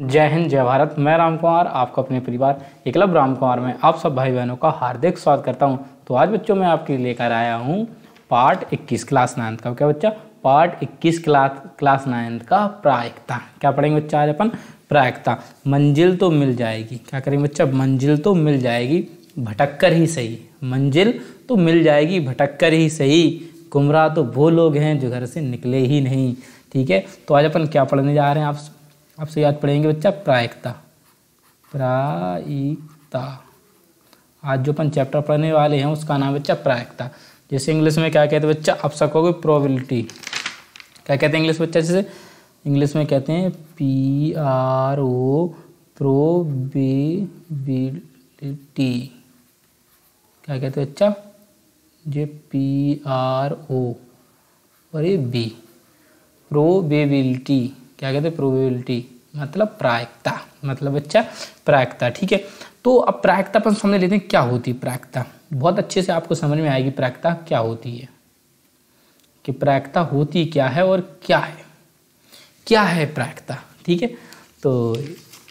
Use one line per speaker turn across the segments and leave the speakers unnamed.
जय हिंद जय भारत मैं राम कुमार आपको अपने परिवार एकलब राम कुमार में आप सब भाई बहनों का हार्दिक स्वागत करता हूं तो आज बच्चों मैं आपके लिए लेकर आया हूं पार्ट 21 क्लास नाइन्थ का क्या बच्चा पार्ट 21 क्लास क्लास नाइन्थ का प्रायिकता क्या पढ़ेंगे बच्चा आज अपन प्रायिकता मंजिल तो मिल जाएगी क्या करेंगे बच्चा मंजिल तो मिल जाएगी भटक कर ही सही मंजिल तो मिल जाएगी भटक कर ही सही गुमराह तो वो लोग हैं जो घर से निकले ही नहीं ठीक है तो आज अपन क्या पढ़ने जा रहे हैं आप आपसे याद पढ़ेंगे बच्चा प्रायिकता प्रायिकता आज जो अपन चैप्टर पढ़ने वाले हैं उसका नाम बच्चा प्रायिकता जैसे इंग्लिश में क्या कहते हैं बच्चा आप सकोगे प्रोबेबिलिटी क्या कहते हैं इंग्लिश बच्चा जैसे इंग्लिश में कहते हैं पी आर ओ प्रोबेबिलिटी क्या कहते हैं बच्चा जे पी आर ओ और ये बी प्रोबेबिलिटी क्या कहते हैं प्रोबेबिलिटी मतलब प्रायिकता मतलब बच्चा प्रायिकता ठीक है तो अब प्रायिकता अपन समझ लेते हैं क्या होती है प्रायिकता बहुत अच्छे से आपको समझ में आएगी प्रायिकता क्या होती है कि प्रायिकता होती क्या है और क्या है क्या है प्रायिकता ठीक है तो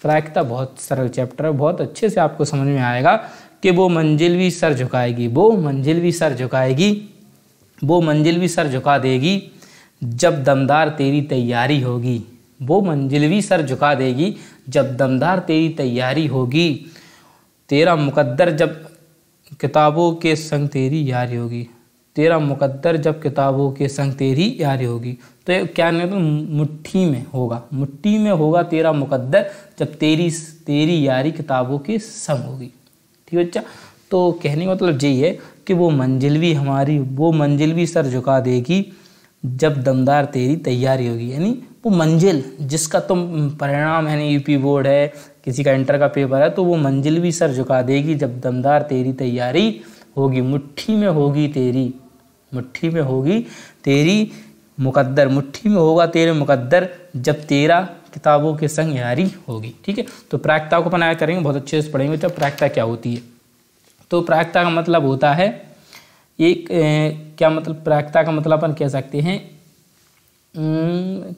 प्रायिकता बहुत सरल चैप्टर है बहुत अच्छे से आपको समझ में आएगा कि वो मंजिल भी सर झुकाएगी वो मंजिल भी सर झुकाएगी वो मंजिल भी सर झुका देगी जब दमदार तेरी तैयारी होगी वो मंजिल भी सर झुका देगी जब दमदार तेरी तैयारी होगी तेरा मुकद्दर जब किताबों के संग तेरी यारी होगी तेरा मुकद्दर जब किताबों के संग तेरी यारी होगी तो क्या नहीं तो मुट्ठी में होगा मुट्ठी में होगा तेरा मुकद्दर जब तेरी तेरी यारी किताबों के संग होगी ठीक है अच्छा तो कहने का मतलब यही है कि वो मंजिल भी हमारी वो मंजिल भी सर झुका देगी जब दमदार तेरी तैयारी होगी यानी वो मंजिल जिसका तुम तो परिणाम है यू यूपी बोर्ड है किसी का इंटर का पेपर है तो वो मंजिल भी सर झुका देगी जब दमदार तेरी तैयारी होगी मुट्ठी में होगी तेरी मुट्ठी में होगी तेरी मुकद्दर मुट्ठी में होगा तेरे मुकद्दर जब तेरा किताबों के संग यारी होगी ठीक है तो प्रायिकता को बनाया करेंगे बहुत अच्छे से पढ़ेंगे तो प्रायिकता क्या होती है तो प्रायिकता का मतलब होता है ये क्या मतलब प्रायकता का मतलब अपन कह सकते हैं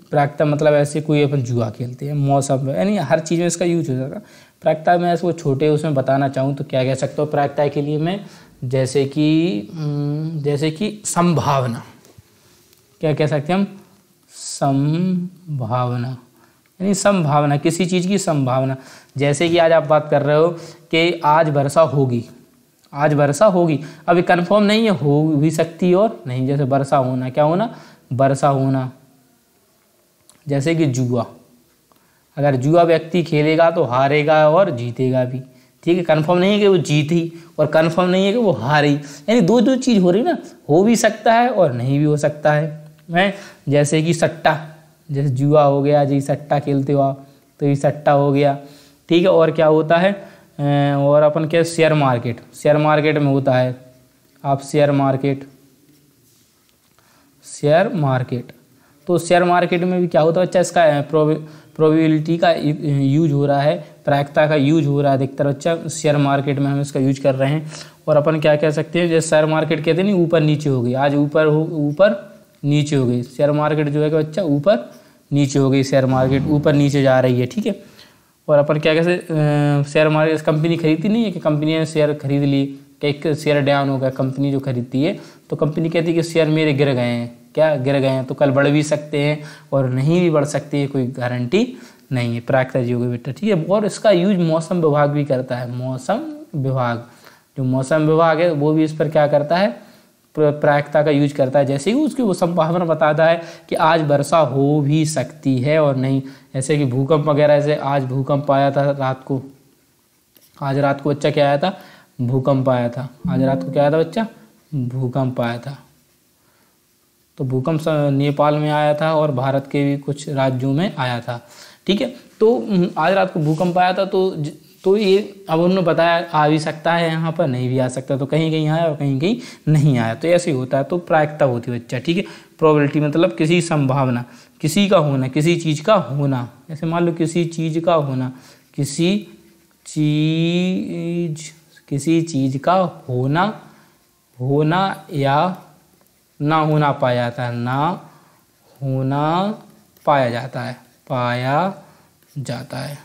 प्रायकता मतलब ऐसे कोई अपन जुआ खेलते हैं मौसम यानी हर चीज़ में इसका यूज हो जाएगा प्रायकता मैं इसको छोटे उसमें बताना चाहूँ तो क्या कह सकता हूँ प्रायकता के लिए मैं जैसे कि जैसे कि संभावना क्या कह सकते हैं हम संभावना यानी संभावना किसी चीज़ की संभावना जैसे कि आज आप बात कर रहे हो कि आज वर्षा होगी आज वर्षा होगी अभी कंफर्म नहीं है हो भी सकती है और नहीं जैसे वर्षा होना क्या होना वर्षा होना जैसे कि जुआ अगर जुआ व्यक्ति खेलेगा तो हारेगा और जीतेगा भी ठीक है कन्फर्म नहीं है कि वो जीती और कन्फर्म नहीं है कि वो हारी यानी दो दो चीज़ हो रही ना हो भी सकता है और नहीं भी हो सकता है है जैसे कि सट्टा जैसे जुआ हो गया जी सट्टा खेलते हो आप तो ये सट्टा हो गया ठीक है और क्या होता है और अपन क्या शेयर मार्केट शेयर मार्केट में होता है आप शेयर मार्केट शेयर मार्केट तो शेयर मार्केट में भी क्या होता है बच्चा इसका प्रोबेबिलिटी का यूज हो रहा है प्रायिकता का यूज हो रहा है अधिकतर बच्चा शेयर मार्केट में हम इसका यूज कर रहे हैं और अपन क्या कह सकते हैं जैसे शेयर मार्केट कहते हैं नहीं ऊपर नीचे हो गई आज ऊपर हो ऊपर नीचे हो गई शेयर मार्केट जो है कि बच्चा ऊपर नीचे हो गई शेयर मार्केट ऊपर नीचे जा रही है ठीक है और अपन क्या कैसे शेयर हमारे कंपनी खरीदती नहीं है कि कंपनी ने शेयर खरीद ली कि एक शेयर डाउन हो गया कंपनी जो खरीदती है तो कंपनी कहती है कि शेयर मेरे गिर गए हैं क्या गिर गए हैं तो कल बढ़ भी सकते हैं और नहीं भी बढ़ सकते हैं कोई गारंटी नहीं है प्राकृत योगी बेटा ठीक है और इसका यूज मौसम विभाग भी करता है मौसम विभाग जो मौसम विभाग है वो भी इस पर क्या करता है प्रायिकता का यूज करता है जैसे ही उसकी वो संभावना बताता है कि आज वर्षा हो भी सकती है और नहीं जैसे कि भूकंप वगैरह से आज भूकंप आया था रात को आज रात को बच्चा क्या आया था भूकंप आया था आज रात को क्या आया था बच्चा भूकंप आया था तो भूकंप नेपाल में आया था और भारत के भी कुछ राज्यों में आया था ठीक है तो हम्म, आज रात को भूकंप आया था तो तो ये अब उन्होंने बताया आ भी सकता है यहाँ पर नहीं भी आ सकता तो कहीं कहीं आया और कहीं कहीं नहीं आया तो ऐसे होता है तो प्रायिकता होती है बच्चा ठीक है प्रोबेबिलिटी मतलब किसी संभावना किसी का होना किसी चीज़ का होना ऐसे मान लो किसी चीज़ का होना किसी चीज किसी चीज़ का होना होना या ना होना पाया जाता है ना होना पाया जाता है पाया जाता है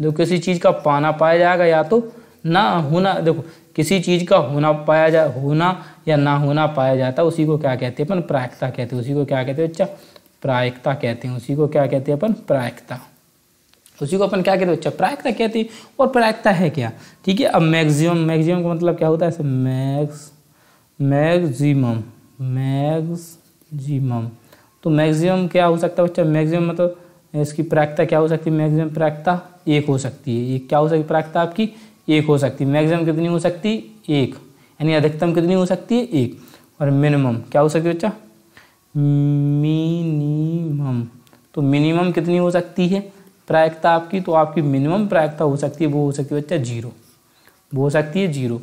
देखो किसी चीज़ का पाना पाया जाएगा या तो ना होना देखो किसी चीज़ का होना पाया जा होना या ना होना पाया जाता उसी को क्या कहते हैं अपन प्रायिकता कहते हैं उसी को क्या कहते हैं अच्छा प्रायिकता कहते हैं उसी को क्या कहते हैं अपन प्रायिकता उसी को अपन क्या कहते हैं अच्छा प्रायिकता कहते हैं और प्रायिकता है क्या ठीक है अब मैक्सिमम मैक्सिमम का मतलब क्या होता है मैक्स मैक्सिमम मैक्सिमम तो मैक्सिमम क्या हो सकता है बच्चा मैक्सिमम मतलब इसकी प्रायिकता क्या हो सकती है मैक्सिमम प्रायिकता एक हो सकती है ये क्या हो सकती प्रायिकता आपकी एक हो सकती है मैक्सिमम कितनी हो सकती है एक यानी अधिकतम कितनी हो सकती है एक और मिनिमम क्या हो सकती है बच्चा मिनिमम तो मिनिमम कितनी हो सकती है प्रायिकता आपकी तो आपकी मिनिमम प्रायिकता हो सकती है वो हो सकती है बच्चा जीरो वो हो सकती है जीरो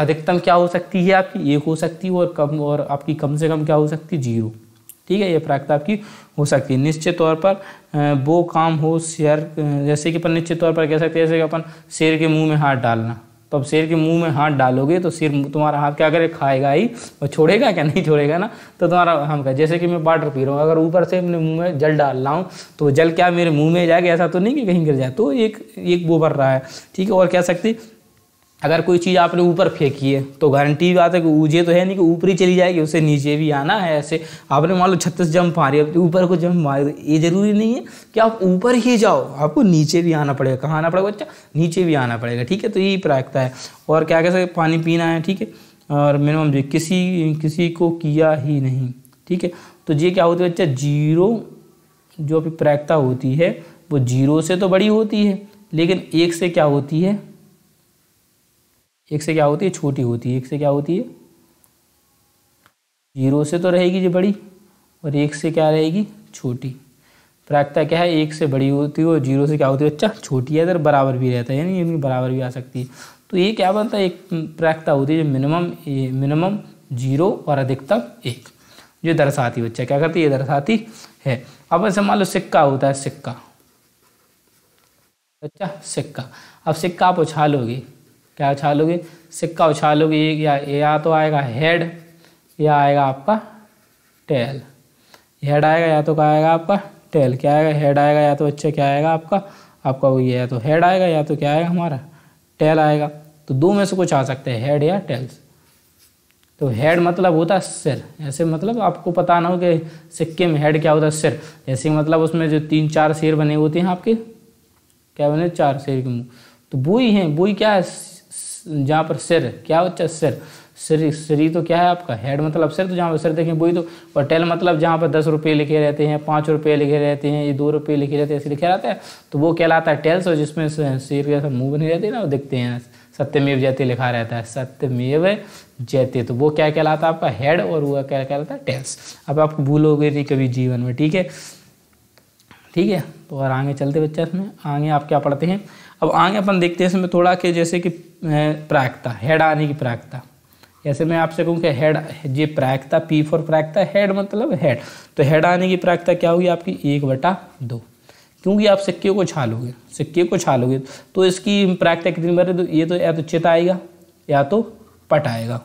अधिकतम क्या हो सकती है आपकी एक हो सकती है और कम और आपकी कम से कम क्या हो सकती है जीरो ठीक है ये प्राप्त आपकी हो सकती है निश्चित तौर पर वो काम हो शेयर जैसे कि अपन निश्चित तौर पर कह सकते हैं जैसे कि अपन शेर के मुंह में हाथ डालना तो अब शेर के मुंह में हाथ डालोगे तो शेर तुम्हारा हाथ क्या करे खाएगा ही और छोड़ेगा क्या नहीं छोड़ेगा ना तो तुम्हारा हम कह जैसे कि मैं वाटर पी रहा हूँ अगर ऊपर से अपने मुँह में जल डाल रहा हूँ तो जल क्या मेरे मुँह में जाएगा ऐसा तो नहीं कि कहीं गिर जाए तो एक एक वो बढ़ रहा है ठीक है और कह सकती अगर कोई चीज़ आपने ऊपर फेंकी है तो गारंटी बात है कि ऊँचे तो है नहीं कि ऊपर ही चली जाएगी उसे नीचे भी आना है ऐसे आपने मान लो छत्तीस जंप मारी अब ऊपर को जंप मारे तो ये ज़रूरी नहीं है कि आप ऊपर ही जाओ आपको नीचे भी आना पड़ेगा कहाँ आना पड़ेगा बच्चा नीचे भी आना पड़ेगा ठीक है तो यही प्रायिकता है और क्या कह सकते पानी पीना है ठीक है और मिनिमम जो किसी किसी को किया ही नहीं ठीक है तो ये क्या होती है बच्चा जीरो जो अभी प्रायिकता होती है वो जीरो से तो बड़ी होती है लेकिन एक से क्या होती है एक से क्या होती है छोटी होती है एक से क्या होती है जीरो से तो रहेगी जी बड़ी और एक से क्या रहेगी छोटी प्रायिकता क्या है एक से बड़ी होती है और जीरो से क्या होती है अच्छा छोटी है इधर बराबर भी रहता है यानी इनकी बराबर भी आ सकती है तो ये क्या बनता है एक प्रायिकता होती है जो मिनिमम मिनिमम जीरो और अधिकतम एक जो दर्शाती बच्चा क्या करती है ये दर्शाती है अब ऐसे मान लो सिक्का होता है सिक्का अच्छा सिक्का अब सिक्का आप उछालोगे क्या उछालोगे सिक्का उछालोगे या या तो आएगा हेड या आएगा आपका टेल हेड आएगा या तो क्या आएगा आपका टेल क्या आएगा हेड आएगा या तो अच्छा क्या आएगा आपका आपका वो ये है तो हेड आएगा या तो क्या आएगा हमारा टेल आएगा तो दो में से कुछ आ सकते हैं हेड या टेल्स तो हेड मतलब होता है सिर ऐसे मतलब आपको पता ना हो कि सिक्के में हेड क्या होता है सिर ऐसे मतलब उसमें जो तीन चार शेर बने होते हैं आपके क्या बने चार शेर के मुँह तो बुई हैं बुई क्या है जहाँ पर सिर क्या बच्चा सिर सिर सिर तो क्या है आपका हेड मतलब सिर तो जहाँ पर सिर देखें वही तो और टेल मतलब जहाँ पर दस रुपये लिखे रहते हैं पाँच रुपये लिखे रहते हैं ये दो रुपये लिखे रहते हैं ऐसे लिखे रहते हैं तो वो कहलाता है टेल्स और जिसमें सिर के मुँह नहीं रहते ना वो दिखते हैं सत्यमेव जैते लिखा रहता है सत्यमेव जैते तो वो क्या कहलाता है आपका हेड और वो क्या कहलाता है टेल्स अब आप भूलोगे नहीं कभी जीवन में ठीक है ठीक है तो और आगे चलते बच्चा इसमें आगे आप क्या पढ़ते हैं अब आगे अपन देखते हैं इसमें थोड़ा कि जैसे कि प्राक्ता हेड आने की प्राक्ता जैसे मैं आपसे कहूँ कि हेड ये प्राक्ता पी फॉर प्राक्ता हेड मतलब हेड तो हेड आने की प्राक्ता क्या होगी आपकी एक बटा दो क्योंकि आप सिक्के को छालोगे सिक्के को छालोगे तो इसकी प्राक्ता कितनी बार तो ये तो या तो चित आएगा या तो पट आएगा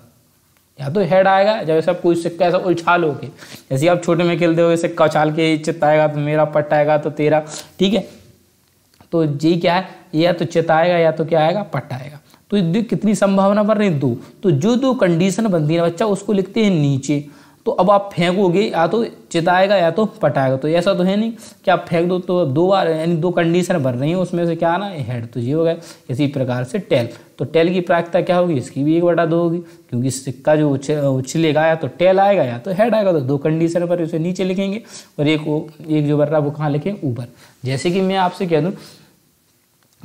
या तो हेड आएगा जब ऐसा कोई सिक्का ऐसा उछालोगे जैसे आप छोटे में खेलते हो सिक्का उछाल के चित आएगा तो मेरा पट आएगा तो तेरा ठीक है तो जी क्या है या तो चित आएगा या तो क्या आएगा पट आएगा तो कितनी संभावना बन रही दो तो जो दो कंडीशन बनती है बच्चा उसको लिखते हैं नीचे तो अब आप फेंकोगे या तो चिताएगा या तो पटाएगा तो ऐसा तो है नहीं कि आप फेंक दो तो दो बार यानी दो कंडीशन भर रही हैं उसमें से क्या आना हेड तो ये हो गया इसी प्रकार से टेल तो टेल की प्रायिकता क्या होगी इसकी भी एक बटा दो होगी क्योंकि सिक्का जो उछलेगा या तो टेल आएगा या तो हेड आएगा तो दो कंडीशन पर उसे नीचे लिखेंगे और एक एक जो बर्रा रहा है वो कहाँ लिखेंगे ऊपर जैसे कि मैं आपसे कह दूँ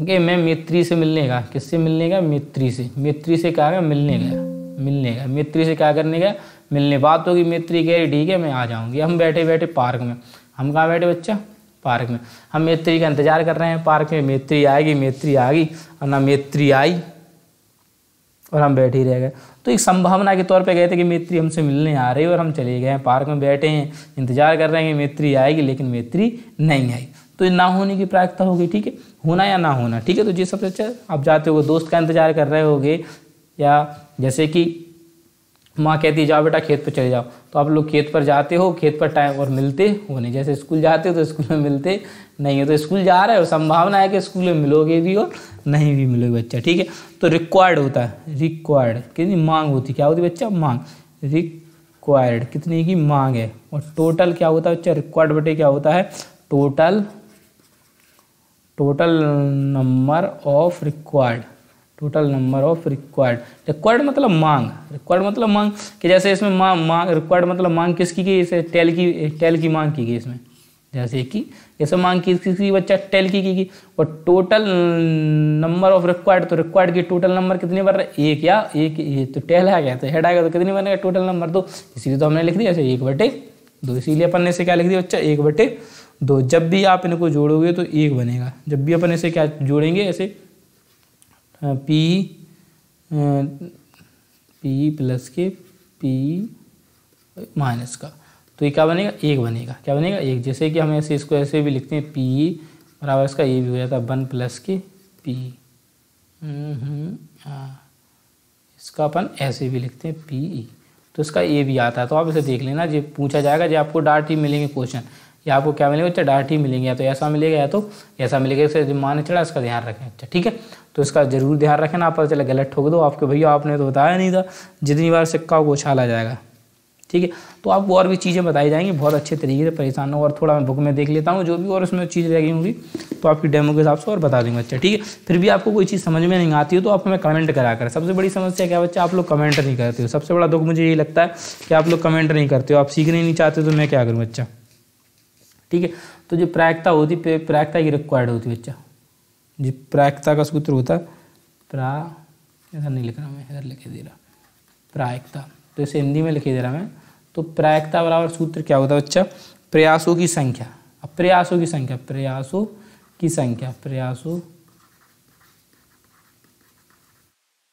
कि मैं मित्री से मिलने गया किससे मिलने गया मित्री से मित्री से क्या गया मिलने गया मिलने गया मित्री से क्या करने गया मिलने बात होगी मित्री कह रही ठीक है मैं आ जाऊँगी हम बैठे बैठे पार्क में हम कहाँ बैठे बच्चा पार्क में हम मित्री का इंतजार कर रहे हैं पार्क में मित्री आएगी मित्री आ गई और ना मित्री आई और हम बैठे ही रह गए तो एक संभावना के तौर पे गए थे कि मित्री हमसे मिलने आ रही और हम चले गए पार्क में बैठे हैं इंतजार कर रहे हैं कि मित्री आएगी लेकिन मित्री नहीं आई तो ना होने की प्रायिकता होगी ठीक है होना या ना होना ठीक है तो ये सबसे अच्छा आप जाते हो दोस्त का इंतजार कर रहे होगे या जैसे कि माँ कहती है जाओ बेटा खेत पर चले जाओ तो आप लोग खेत पर जाते हो खेत पर टाइम और मिलते हो नहीं जैसे स्कूल जाते हो तो स्कूल में मिलते नहीं हो तो स्कूल जा रहे हो संभावना है कि स्कूल में मिलोगे भी और नहीं भी मिलोगे बच्चा ठीक है तो रिक्वायर्ड होता है रिक्वायर्ड कितनी मांग होती है क्या होती बच्चा मांग रिक्वायर्ड कितनी की मांग है और टोटल क्या होता है बच्चा रिक्वायर्ड बटे क्या होता है total total number of required total number of required required मतलब मांग रिक्वायर्ड मतलब मांग कि जैसे इसमें मांग मा, रिक्वायर्ड मतलब मांग किसकी की इसे टेल की टेल की मांग की गई इसमें जैसे कि जैसे मांग की किसी बच्चा टेल की की और टोटल नंबर ऑफ रिक्वायर्ड तो रिक्वायर्ड की टोटल नंबर कितने बन रहे एक या एक ये तो टेल आ गया तो हेड आएगा तो कितने बनेगा टोटल नंबर दो इसीलिए तो हमने लिख दिया जैसे एक बटे दो इसीलिए अपन ने इसे क्या लिख दिया बच्चा एक बटे दो तो जब भी आप इनको जोड़ोगे तो एक बनेगा जब भी अपन ऐसे क्या जोड़ेंगे ऐसे पी पी प्लस के पी माइनस का तो ये क्या बनेगा एक बनेगा क्या बनेगा एक जैसे कि हम ऐसे इसको ऐसे भी लिखते हैं पी बराबर इसका ए भी हो जाता है वन प्लस के पी इसका अपन ऐसे भी लिखते हैं पी e। तो इसका ए भी आता है तो आप इसे देख लेना जो पूछा जाएगा जो आपको डायरेक्ट ही e मिलेंगे क्वेश्चन या आपको क्या मिलेगा अच्छा, डाट ही मिलेंगे या तो ऐसा मिलेगा या तो ऐसा मिलेगा इसे मान चढ़ा इसका ध्यान रखें अच्छा ठीक है तो इसका जरूर ध्यान रखें ना आप पता चले गलत ठोक दो आपके भैया आपने तो बताया नहीं था जितनी बार सिक्का को उछाला जाएगा ठीक है तो आपको और भी चीज़ें बताई जाएंगी बहुत अच्छे तरीके से परेशान हो और थोड़ा मैं बुक में देख लेता हूँ जो भी और उसमें चीज़ रह गई होंगी तो आपकी डेमो के हिसाब से और बता दूंगा अच्छा ठीक है फिर भी आपको कोई चीज़ समझ में नहीं आती हो तो आप हमें कमेंट करा कर सबसे बड़ी समस्या क्या बच्चा आप लोग कमेंट नहीं करते हो सबसे बड़ा दुख मुझे यही लगता है कि आप लोग कमेंट नहीं करते हो आप सीखने नहीं चाहते तो मैं क्या करूँ बच्चा ठीक है तो जो प्रायिकता होती प्रायिकता की रिक्वायर्ड होती बच्चा जी प्रायिकता का सूत्र होता प्रा इधर नहीं लिख रहा मैं इधर लिखे दे रहा प्रायिकता तो इसे हिंदी में लिखे दे रहा मैं तो प्रायिकता बराबर सूत्र क्या होता है बच्चा प्रयासों की संख्या प्रयासों की संख्या प्रयासों की संख्या प्रयासों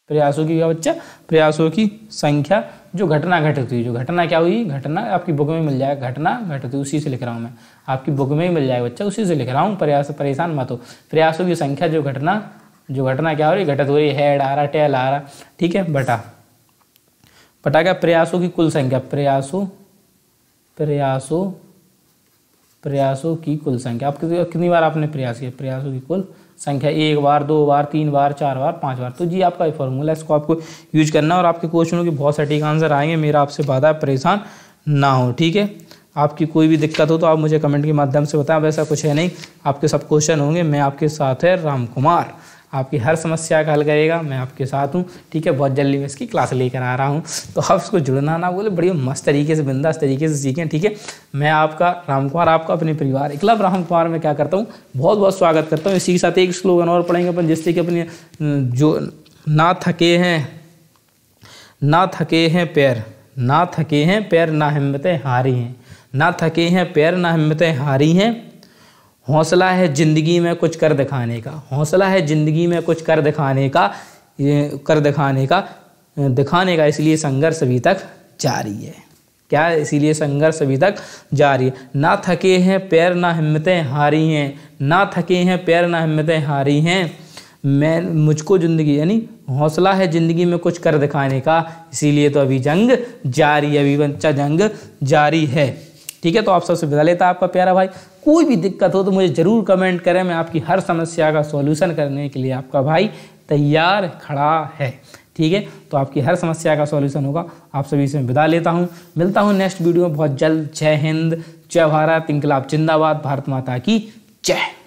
प्रयासों की क्या बच्चा प्रयासों की संख्या जो घटना घटित हुई जो घटना क्या हुई घटना आपकी बुक में मिल जाएगा घटना घटित हुई उसी से लिख रहा हूँ मैं आपकी बुक में ही मिल जाएगा बच्चा उसी से लिख रहा हूँ प्रयास परेशान मत हो प्रयासों की संख्या जो घटना जो घटना क्या हो रही घटित हो रही है आ रहा टेल आ रहा ठीक है बटा बटा क्या प्रयासों की कुल संख्या प्रयासों प्रयासों प्रयासों की कुल संख्या आप कितनी बार आपने प्रयास किया प्रयासों की कुल संख्या एक बार दो बार तीन बार चार बार पाँच बार तो जी आपका फॉर्मूला इसको आपको यूज करना और आपके क्वेश्चनों के बहुत सटीक आंसर आएंगे मेरा आपसे बाधा परेशान ना हो ठीक है आपकी कोई भी दिक्कत हो तो आप मुझे कमेंट के माध्यम से बताएं वैसा कुछ है नहीं आपके सब क्वेश्चन होंगे मैं आपके साथ है राम कुमार आपकी हर समस्या का हल करेगा मैं आपके साथ हूँ ठीक है बहुत जल्दी मैं इसकी क्लास लेकर आ रहा हूँ तो आप इसको जुड़ना ना बोले बड़ी मस्त तरीके से बिंदास तरीके से सीखें ठीक है मैं आपका राम कुमार आपका अपने परिवार इकलब राम कुमार में क्या करता हूँ बहुत बहुत स्वागत करता हूँ इसी के साथ एक स्लोगन और पढ़ेंगे अपन जिससे कि अपने जो ना थके हैं ना थके हैं पैर ना थके हैं पैर ना हिम्मतें हारी हैं ना थके हैं पैर ना हिम्मतें हारी हैं हौसला है ज़िंदगी में कुछ कर दिखाने का हौसला है ज़िंदगी में कुछ कर दिखाने का कर दिखाने का दिखाने का इसलिए संघर्ष अभी तक जारी है क्या इसीलिए संघर्ष अभी तक जारी है ना थके हैं पैर ना हिम्मतें हारी हैं ना थके हैं पैर ना हिम्मतें हारी हैं मैं मुझको ज़िंदगी यानी हौसला है ज़िंदगी में कुछ कर दिखाने का इसीलिए तो अभी जंग जारी अभी बच्चा जंग जारी है ठीक है तो आप सबसे विदा लेता आपका प्यारा भाई कोई भी दिक्कत हो तो मुझे ज़रूर कमेंट करें मैं आपकी हर समस्या का सॉल्यूशन करने के लिए आपका भाई तैयार खड़ा है ठीक है तो आपकी हर समस्या का सॉल्यूशन होगा आप सभी से विदा लेता हूँ मिलता हूँ नेक्स्ट वीडियो में बहुत जल्द जय हिंद जय भारत इंकलाब जिंदाबाद भारत माता की जय